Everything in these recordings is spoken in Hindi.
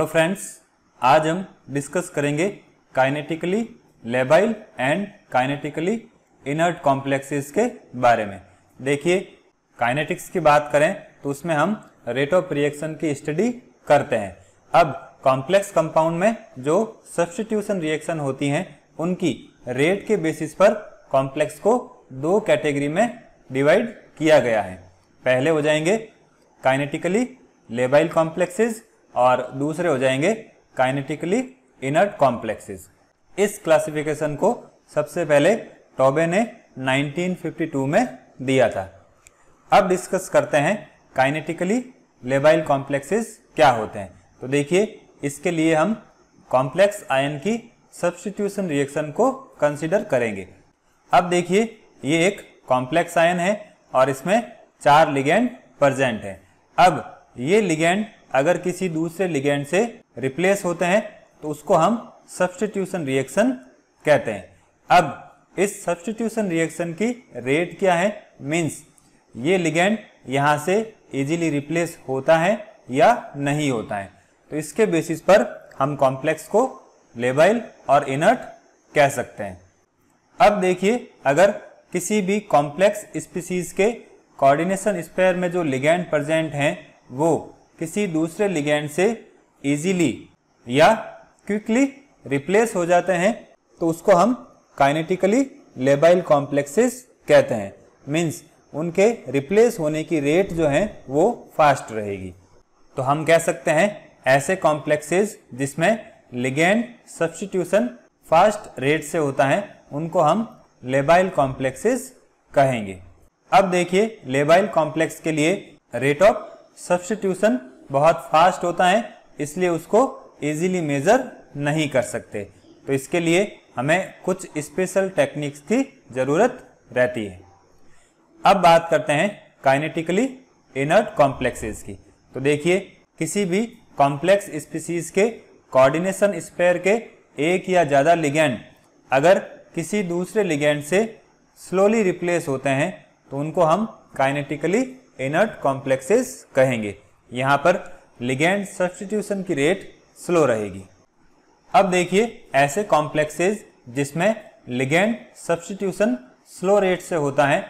हेलो फ्रेंड्स आज हम डिस्कस करेंगे kinetically labile and kinetically inert complexes के बारे में देखिए काइनेटिक्स की बात करें तो उसमें हम रेट ऑफ रिएक्शन की स्टडी करते हैं अब कॉम्प्लेक्स कंपाउंड में जो सब्सटीट्यूशन रिएक्शन होती हैं उनकी रेट के बेसिस पर कॉम्प्लेक्स को दो कैटेगरी में डिवाइड किया गया है पहले हो जाएंगे काइनेटिकली लेबाइल कॉम्प्लेक्सेज और दूसरे हो जाएंगे काइनेटिकली इनर्ट कॉम्प्लेक्सेस इस क्लासिफिकेशन को सबसे पहले टॉबे ने 1952 में दिया था अब डिस्कस करते हैं काइनेटिकली लेबाइल कॉम्प्लेक्सेस क्या होते हैं तो देखिए इसके लिए हम कॉम्प्लेक्स आयन की सब्सटीट्यूशन रिएक्शन को कंसिडर करेंगे अब देखिए ये एक कॉम्प्लेक्स आयन है और इसमें चार लिगेंड प्रजेंट है अब ये लिगेंड अगर किसी दूसरे लिगेंड से रिप्लेस होते हैं तो उसको हम सब्सटीट्यूशन रिएक्शन कहते हैं अब इस सब्सटीट्यूशन रिएक्शन की रेट क्या है मीन्स ये लिगेंड यहाँ से इजीली रिप्लेस होता है या नहीं होता है तो इसके बेसिस पर हम कॉम्प्लेक्स को लेबाइल और इनर्ट कह सकते हैं अब देखिए अगर किसी भी कॉम्प्लेक्स स्पीसीज के कोऑर्डिनेशन स्पेयर में जो लिगेंड प्रेजेंट हैं वो किसी दूसरे लिगेंड से इजीली या क्विकली रिप्लेस हो जाते हैं तो उसको हम काइनेटिकली लेबाइल कॉम्प्लेक्सेस कहते हैं मीन्स उनके रिप्लेस होने की रेट जो है वो फास्ट रहेगी तो हम कह सकते हैं ऐसे कॉम्प्लेक्सेस जिसमें लिगेंड सब्सटीट्यूशन फास्ट रेट से होता है उनको हम लेबाइल कॉम्प्लेक्सेस कहेंगे अब देखिए लेबाइल कॉम्प्लेक्स के लिए रेट ऑफ सब्सटीट्यूशन बहुत फास्ट होता है इसलिए उसको इजीली मेजर नहीं कर सकते तो इसके लिए हमें कुछ स्पेशल टेक्निक्स की जरूरत रहती है अब बात करते हैं काइनेटिकली इनर्ट कॉम्प्लेक्सेस की तो देखिए किसी भी कॉम्प्लेक्स स्पीसीज के कोऑर्डिनेशन स्पेयर के एक या ज़्यादा लिगेंड अगर किसी दूसरे लिगेंड से स्लोली रिप्लेस होते हैं तो उनको हम काइनेटिकली इनर्ट कॉम्प्लेक्सेस कहेंगे यहाँ पर लिगेंड सब्सटीट्यूशन की रेट स्लो रहेगी अब देखिए ऐसे कॉम्प्लेक्सेज जिसमें लिगेंड सब्सटीट्यूशन स्लो रेट से होता है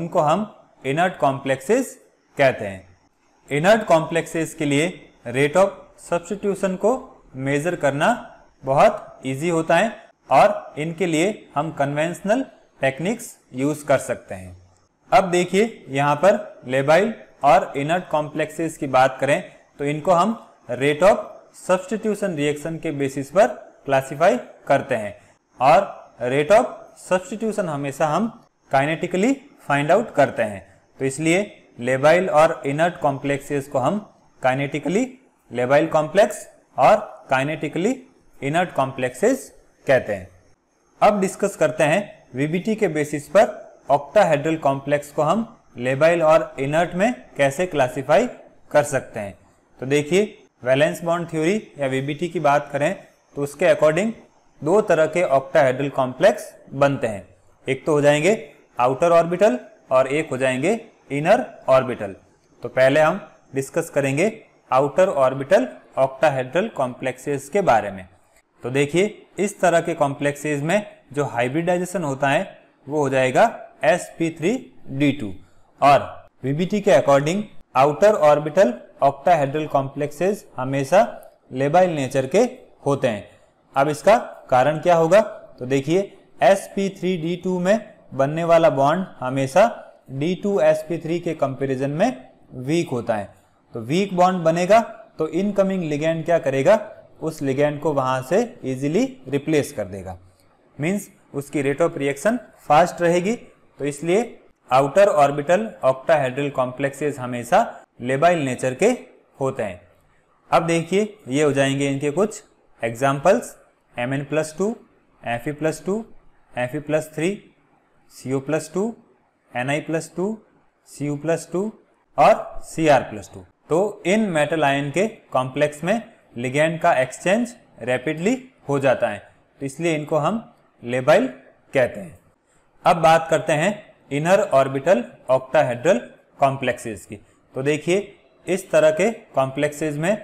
उनको हम इनर्ट कॉम्प्लेक्सेस कहते हैं इनर्ट कॉम्प्लेक्सेस के लिए रेट ऑफ सब्सटीट्यूशन को मेजर करना बहुत इजी होता है और इनके लिए हम कन्वेंशनल टेक्निक्स यूज कर सकते हैं अब देखिए यहाँ पर लेबाइल और इनर्ट कॉम्प्लेक्सेस की बात करें तो इनको हम रेट ऑफ सब्सटीट्यूशन रिएक्शन के बेसिस पर क्लासिफाई करते हैं और रेट ऑफ सब्सटीट्यूशन हमेशा हम काइनेटिकली फाइंड आउट करते हैं तो इसलिए लेबाइल और इनर्ट कॉम्प्लेक्सेस को हम काइनेटिकली लेबाइल कॉम्प्लेक्स और काइनेटिकली इनर्ट कॉम्प्लेक्सेस कहते हैं अब डिस्कस करते हैं वीबीटी के बेसिस पर ऑक्टाहेड्रल कॉम्प्लेक्स को हम लेबाइल और इनर्ट में कैसे क्लासिफाई कर सकते हैं तो देखिए वैलेंस बॉन्ड थ्योरी या वीबीटी की बात करें तो उसके अकॉर्डिंग दो तरह के ऑक्टाहेड्रल कॉम्प्लेक्स बनते हैं एक तो हो जाएंगे आउटर ऑर्बिटल और एक हो जाएंगे इनर ऑर्बिटल तो पहले हम डिस्कस करेंगे आउटर ऑर्बिटल ऑक्टाहेड्रल कॉम्प्लेक्सेस के बारे में तो देखिए इस तरह के कॉम्प्लेक्सेस में जो हाइब्रिडाइजेशन होता है वो हो जाएगा sp3d2 और वीबीटी के according outer orbital octahedral complexes हमेशा लेबाइल नेचर के होते हैं अब इसका कारण क्या होगा तो देखिए d2 में बनने वाला बॉन्ड हमेशा sp3 के कंपैरिजन में वीक होता है तो वीक बॉन्ड बनेगा तो इनकमिंग लिगेंड क्या करेगा उस लिगेंड को वहां से इजीली रिप्लेस कर देगा मींस उसकी रेट ऑफ रिएक्शन फास्ट रहेगी तो इसलिए आउटर ऑर्बिटल ऑक्टाहेड्रल कॉम्प्लेक्सेस हमेशा लेबाइल नेचर के होते हैं अब देखिए ये हो जाएंगे इनके कुछ examples M N plus two F E plus two F E plus three C O plus two N I plus two C U plus two और सी आर प्लस टू तो इन मेटल आयन के कॉम्प्लेक्स में लिगेंड का एक्सचेंज रैपिडली हो जाता है तो इसलिए इनको हम लेबाइल कहते हैं अब बात करते हैं इनर ऑर्बिटल ऑक्टाहेड्रल कॉम्प्लेक्सेज की तो देखिए इस तरह के कॉम्प्लेक्सेज में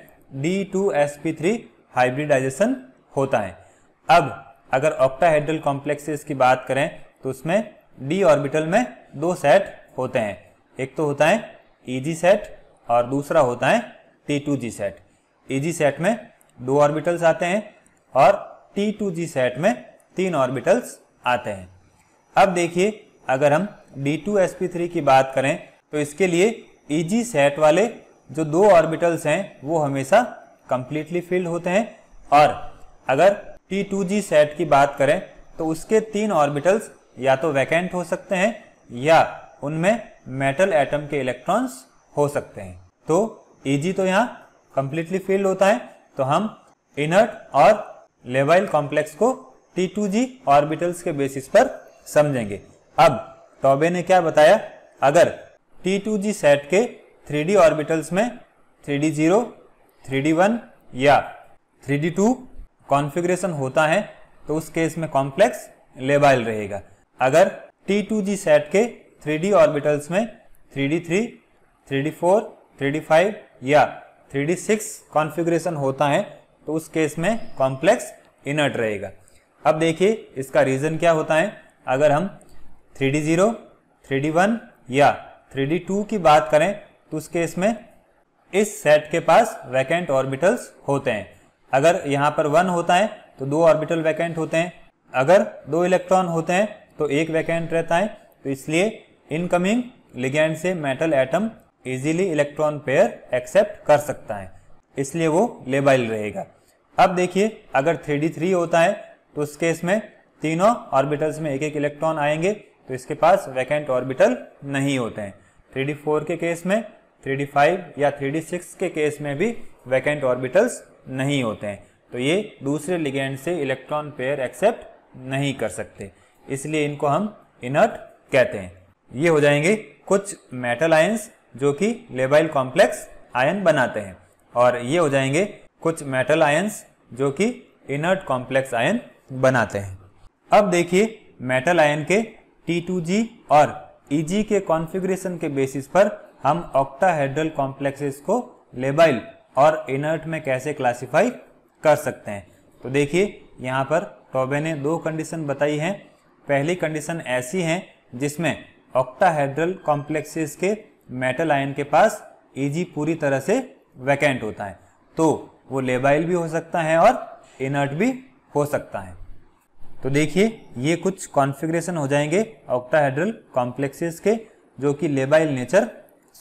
D two S P three hybridization होता है अब अगर ऑक्टाहेड्रल कॉम्प्लेक्सेज की बात करें तो उसमें डी ऑर्बिटल में दो सेट होते हैं एक तो होता है ईजी e सेट और दूसरा होता है T two G set E G e set में दो ऑर्बिटल्स आते हैं और टी टू जी सेट में तीन ऑर्बिटल्स आते हैं अब देखिए अगर हम D2sp3 की बात करें तो इसके लिए इजी e सेट वाले जो दो ऑर्बिटल्स हैं वो हमेशा कंप्लीटली फिल्ड होते हैं और अगर T2g सेट की बात करें तो उसके तीन ऑर्बिटल्स या तो वैकेंट हो सकते हैं या उनमें मेटल एटम के इलेक्ट्रॉन्स हो सकते हैं तो Eg तो यहाँ कंप्लीटली फिल्ड होता है तो हम इनर्ट और लेवाइल कॉम्प्लेक्स को T2g ऑर्बिटल्स के बेसिस पर समझेंगे अब टॉबे ने क्या बताया अगर टी टू जी सेट के थ्री डी ऑर्बिटल्स में three D zero three D one या थ्री डी टू कॉन्फिग्रेशन होता है तो उस केस में कॉम्प्लेक्स लेबाइल रहेगा अगर टी टू जी सेट के थ्री डी ऑर्बिटल्स में three D three three D four three D five या थ्री डी सिक्स कॉन्फिग्रेशन होता है तो उस केस में कॉम्प्लेक्स इनर्ट रहेगा अब देखिए इसका रीजन क्या होता है अगर हम three D zero three D one या थ्री डी टू की बात करें तो उस केस में इस सेट के पास वैकेंट ऑर्बिटल्स होते हैं अगर यहाँ पर वन होता है तो दो ऑर्बिटल वैकेंट होते हैं अगर दो इलेक्ट्रॉन होते हैं तो एक वैकेंट रहता है तो इसलिए इनकमिंग लिगेंड से metal atom easily electron pair accept कर सकता है इसलिए वो लेबाइल रहेगा अब देखिए अगर थ्री होता है तो उस केस में तीनों ऑर्बिटल्स में एक एक इलेक्ट्रॉन आएंगे तो इसके पास वैकेंट ऑर्बिटल नहीं होते हैं थ्री डी फोर के केस में थ्री डी फाइव या थ्री डी सिक्स के केस में भी वैकेंट ऑर्बिटल्स नहीं होते हैं तो ये दूसरे लिगेंड से इलेक्ट्रॉन पेयर एक्सेप्ट नहीं कर सकते इसलिए इनको हम इनर्ट कहते हैं ये हो जाएंगे कुछ मेटल आयंस जो कि लेबाइल कॉम्प्लेक्स आयन बनाते हैं और ये हो जाएंगे कुछ मेटल आयंस जो कि इनर्ट कॉम्प्लेक्स आयन बनाते हैं अब देखिए मेटल आयन के T2G और EG के कॉन्फ़िगरेशन के बेसिस पर हम ऑक्टाहेड्रल कॉम्प्लेक्सेस को लेबाइल और इनर्ट में कैसे क्लासिफाई कर सकते हैं तो देखिए यहाँ पर टॉबे ने दो कंडीशन बताई हैं पहली कंडीशन ऐसी है जिसमें ऑक्टाहेड्रल कॉम्प्लेक्सेस के मेटल आयन के पास ईजी e पूरी तरह से वैकेंट होता है तो वो लेबाइल भी हो सकता है और इनर्ट भी हो सकता है तो देखिए ये कुछ कॉन्फ़िगरेशन हो जाएंगे ऑक्टाहेड्रल कॉम्प्लेक्सेस के जो कि लेबाइल नेचर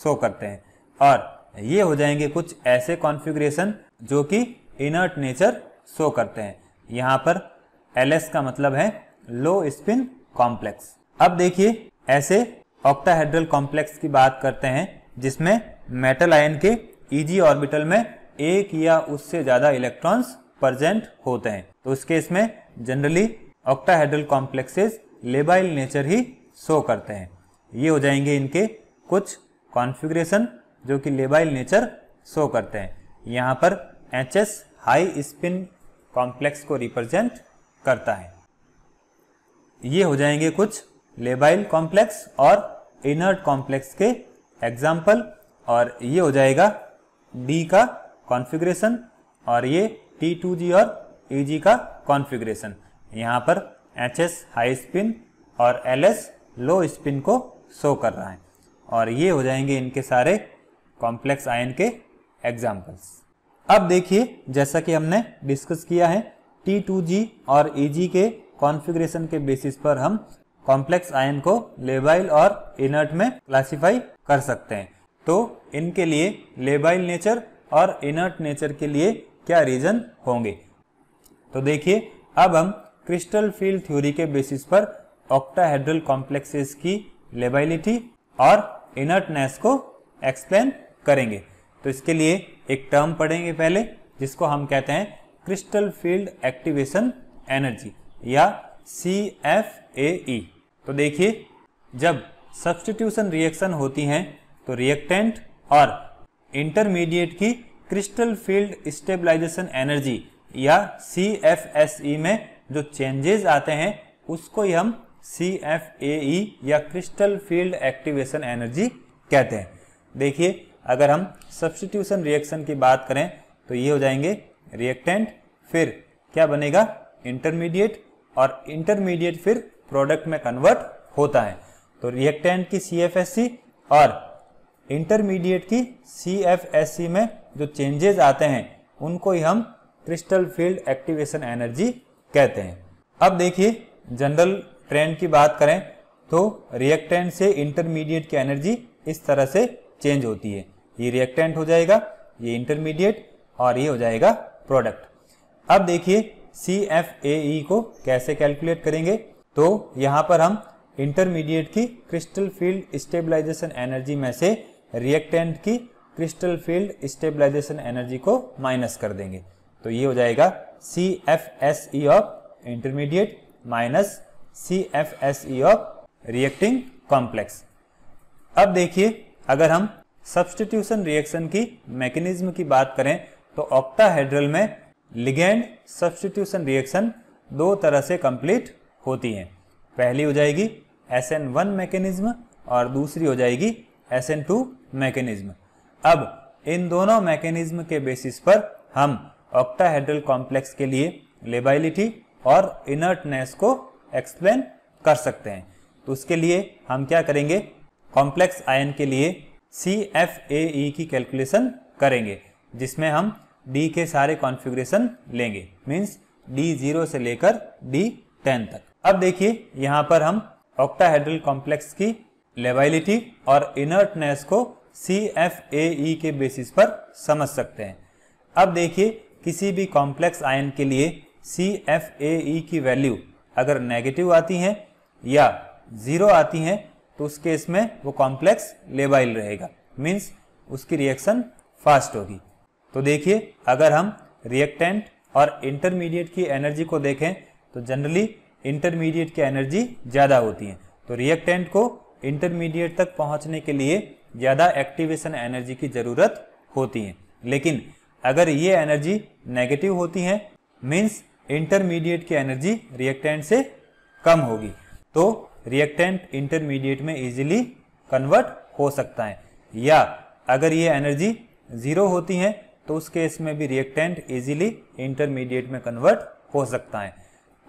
शो करते हैं और ये हो जाएंगे कुछ ऐसे कॉन्फ़िगरेशन जो कि इनर्ट नेचर शो करते हैं यहाँ पर एल का मतलब है लो स्पिन कॉम्प्लेक्स अब देखिए ऐसे ऑक्टाहेड्रल कॉम्प्लेक्स की बात करते हैं जिसमें मेटल आयन के ईजी e ऑर्बिटल में एक या उससे ज़्यादा इलेक्ट्रॉन्स प्रजेंट होते हैं तो उसके इसमें generally octahedral complexes labile nature ही शो करते हैं ये हो जाएंगे इनके कुछ कॉन्फ़िगरेशन जो कि लेबाइल नेचर शो करते हैं यहाँ पर H S high spin complex को रिप्रेजेंट करता है ये हो जाएंगे कुछ लेबाइल कॉम्प्लेक्स और इनर्ट कॉम्प्लेक्स के एग्जाम्पल और ये हो जाएगा डी का कॉन्फ़िगरेशन और ये टी टू जी और ई जी का कॉन्फ़िगरेशन यहाँ पर एच एस हाई स्पिन और एल एस लो स्पिन को शो कर रहा है और ये हो जाएंगे इनके सारे कॉम्प्लेक्स आयन के एग्जाम्पल्स अब देखिए जैसा कि हमने डिस्कस किया है जी और Eg के कॉन्फ़िगरेशन के बेसिस पर हम कॉम्प्लेक्स आयन को लेबाइल और इनर्ट में क्लासिफाई कर सकते हैं तो इनके लिए लेबाइल नेचर और इनर्ट नेचर के लिए क्या रीजन होंगे तो देखिए अब हम क्रिस्टल फील्ड थ्योरी के बेसिस पर ऑक्टाहेड्रल कॉम्प्लेक्सेस की लेबिलिटी और इनर्टनेस को एक्सप्लेन करेंगे तो इसके लिए एक टर्म पढ़ेंगे पहले जिसको हम कहते हैं क्रिस्टल फील्ड एक्टिवेशन एनर्जी या सी एफ ए ई तो देखिए जब सब्सटीट्यूशन रिएक्शन होती हैं तो रिएक्टेंट और इंटरमीडिएट की क्रिस्टल फील्ड स्टेबलाइजेशन एनर्जी या सी एफ एस ई में जो चेंजेस आते हैं उसको ही हम सी एफ ए या क्रिस्टल फील्ड एक्टिवेशन एनर्जी कहते हैं देखिए अगर हम सब्सटीट्यूशन रिएक्शन की बात करें तो ये हो जाएंगे रिएक्टेंट फिर क्या बनेगा इंटरमीडिएट और इंटरमीडिएट फिर प्रोडक्ट में कन्वर्ट होता है तो रिएक्टेंट की सी और इंटरमीडिएट की सी में जो चेंजेस आते हैं उनको ही हम क्रिस्टल फील्ड एक्टिवेशन एनर्जी कहते हैं अब देखिए जनरल ट्रेंड की बात करें तो रिएक्टेंट से इंटरमीडिएट की एनर्जी इस तरह से चेंज होती है ये रिएक्टेंट हो जाएगा ये इंटरमीडिएट और ये हो जाएगा प्रोडक्ट अब देखिए सी एफ ए को कैसे कैलकुलेट करेंगे तो यहाँ पर हम इंटरमीडिएट की क्रिस्टल फील्ड स्टेबलाइजेशन एनर्जी में से रिएक्टेंट की क्रिस्टल फील्ड स्टेबलाइजेशन एनर्जी को माइनस कर देंगे तो ये हो जाएगा C F S E of intermediate minus C F S E of reacting complex अब देखिए अगर हम सब्सटीट्यूशन रिएक्शन की मैकेनिज्म की बात करें तो ऑक्टाहेड्रल में लिगेंड सब्सटीट्यूशन रिएक्शन दो तरह से कंप्लीट होती हैं पहली हो जाएगी एस एन वन मैकेनिज्म और दूसरी हो जाएगी एस एन टू मैकेनिज्म अब इन दोनों मैकेनिज्म के बेसिस पर हम ऑक्टाहेड्रल कॉम्प्लेक्स के लिए लेबाइलिटी और इनर्टनेस को एक्सप्लेन कर सकते हैं तो उसके लिए हम क्या करेंगे कॉम्प्लेक्स आयन के लिए सी एफ ए ई की कैलकुलेशन करेंगे जिसमें हम डी के सारे कॉन्फ़िगरेशन लेंगे मीन्स डी जीरो से लेकर डी टेन तक अब देखिए यहाँ पर हम ऑक्टाहेड्रल कॉम्प्लेक्स की लेबाइलिटी और इनर्टनेस को सी एफ ए ई के बेसिस पर समझ सकते हैं अब देखिए किसी भी कॉम्प्लेक्स आयन के लिए सी एफ ए ई की वैल्यू अगर नेगेटिव आती है या ज़ीरो आती है तो उस केस में वो कॉम्प्लेक्स लेबाइल रहेगा मीन्स उसकी रिएक्शन फास्ट होगी तो देखिए अगर हम रिएक्टेंट और इंटरमीडिएट की एनर्जी को देखें तो जनरली इंटरमीडिएट की एनर्जी ज़्यादा होती है तो रिएक्टेंट को इंटरमीडिएट तक पहुंचने के लिए ज़्यादा एक्टिवेशन एनर्जी की ज़रूरत होती है लेकिन अगर ये एनर्जी नेगेटिव होती है मीन्स इंटरमीडिएट की एनर्जी रिएक्टेंट से कम होगी तो रिएक्टेंट इंटरमीडिएट में इजीली कन्वर्ट हो सकता है या अगर ये एनर्जी ज़ीरो होती है तो उस केस में भी रिएक्टेंट इजीली इंटरमीडिएट में कन्वर्ट हो सकता है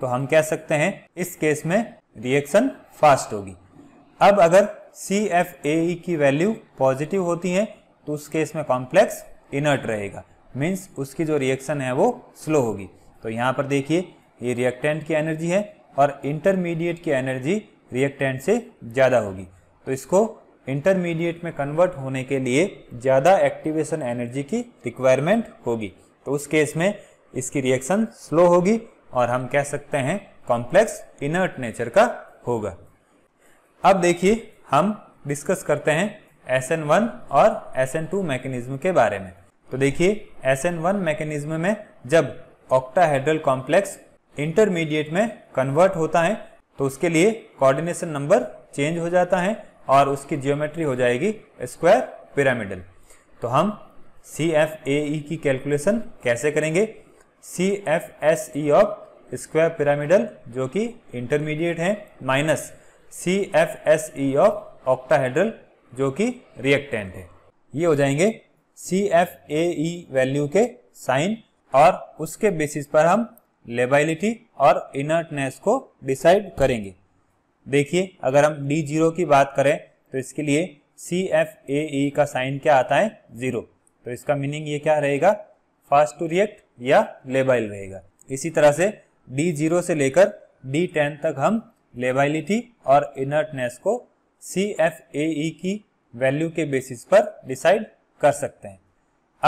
तो हम कह सकते हैं इस केस में रिएक्शन फास्ट होगी अब अगर सी एफ ए की वैल्यू पॉजिटिव होती है तो उस केस में कॉम्प्लेक्स इनर्ट रहेगा मीन्स उसकी जो रिएक्शन है वो स्लो होगी तो यहाँ पर देखिए ये रिएक्टेंट की एनर्जी है और इंटरमीडिएट की एनर्जी रिएक्टेंट से ज़्यादा होगी तो इसको इंटरमीडिएट में कन्वर्ट होने के लिए ज़्यादा एक्टिवेशन एनर्जी की रिक्वायरमेंट होगी तो उस केस में इसकी रिएक्शन स्लो होगी और हम कह सकते हैं कॉम्प्लेक्स इनर्ट नेचर का होगा अब देखिए हम डिस्कस करते हैं एस एन वन और एस एन टू मैकेनिज्म के बारे में तो देखिए एस एन वन मैकेनिज्म में जब ऑक्टाहेड्रल कॉम्प्लेक्स इंटरमीडिएट में कन्वर्ट होता है तो उसके लिए कोऑर्डिनेशन नंबर चेंज हो जाता है और उसकी जियोमेट्री हो जाएगी स्क्वायर पिरामिडल तो हम सी एफ ए ई की कैलकुलेशन कैसे करेंगे C F S E of square pyramidal जो कि इंटरमीडिएट है minus C F S E of octahedral जो कि रिएक्टेंट है ये हो जाएंगे सी एफ ए वैल्यू के साइन और उसके बेसिस पर हम लेबाइलिटी और इनर्टनेस को डिसाइड करेंगे देखिए अगर हम डी जीरो की बात करें तो इसके लिए सी एफ ए का साइन क्या आता है जीरो तो इसका मीनिंग ये क्या रहेगा फास्ट टू रिएक्ट या लेबाइल रहेगा इसी तरह से डी जीरो से लेकर डी टेन तक हम लेबाइलिटी और इनर्टनेस को सी एफ ए की वैल्यू के बेसिस पर डिसाइड कर सकते हैं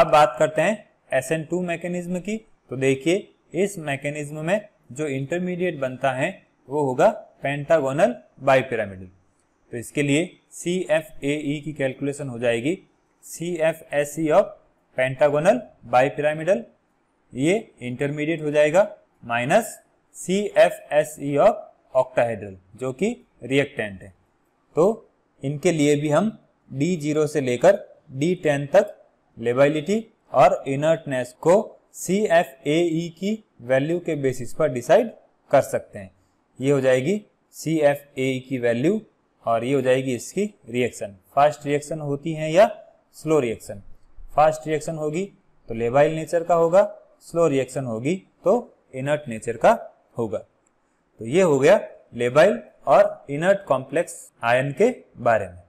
अब बात करते हैं एस एन टू मैकेनिज्म की तो देखिए इस मैकेनिज्म में जो इंटरमीडिएट बनता है वो होगा पेंटागोनल बाईपिरामिडल तो इसके लिए सी एफ ए की कैलकुलेशन हो जाएगी C F S E of pentagonal bipyramidal ये इंटरमीडिएट हो जाएगा minus C F S E of octahedral जो कि रिएक्टेंट है तो इनके लिए भी हम डी जीरो से लेकर डी टेन तक लेबिलिटी और इनर्टनेस को सी एफ ए की वैल्यू के बेसिस पर डिसाइड कर सकते हैं ये हो जाएगी सी एफ ए की वैल्यू और ये हो जाएगी इसकी रिएक्शन फास्ट रिएक्शन होती है या स्लो रिएक्शन फास्ट रिएक्शन होगी तो लेबाइल नेचर का होगा स्लो रिएक्शन होगी तो इनर्ट नेचर का होगा तो ये हो गया लेबाइल और इनर्ट कॉम्प्लेक्स आयन के बारे में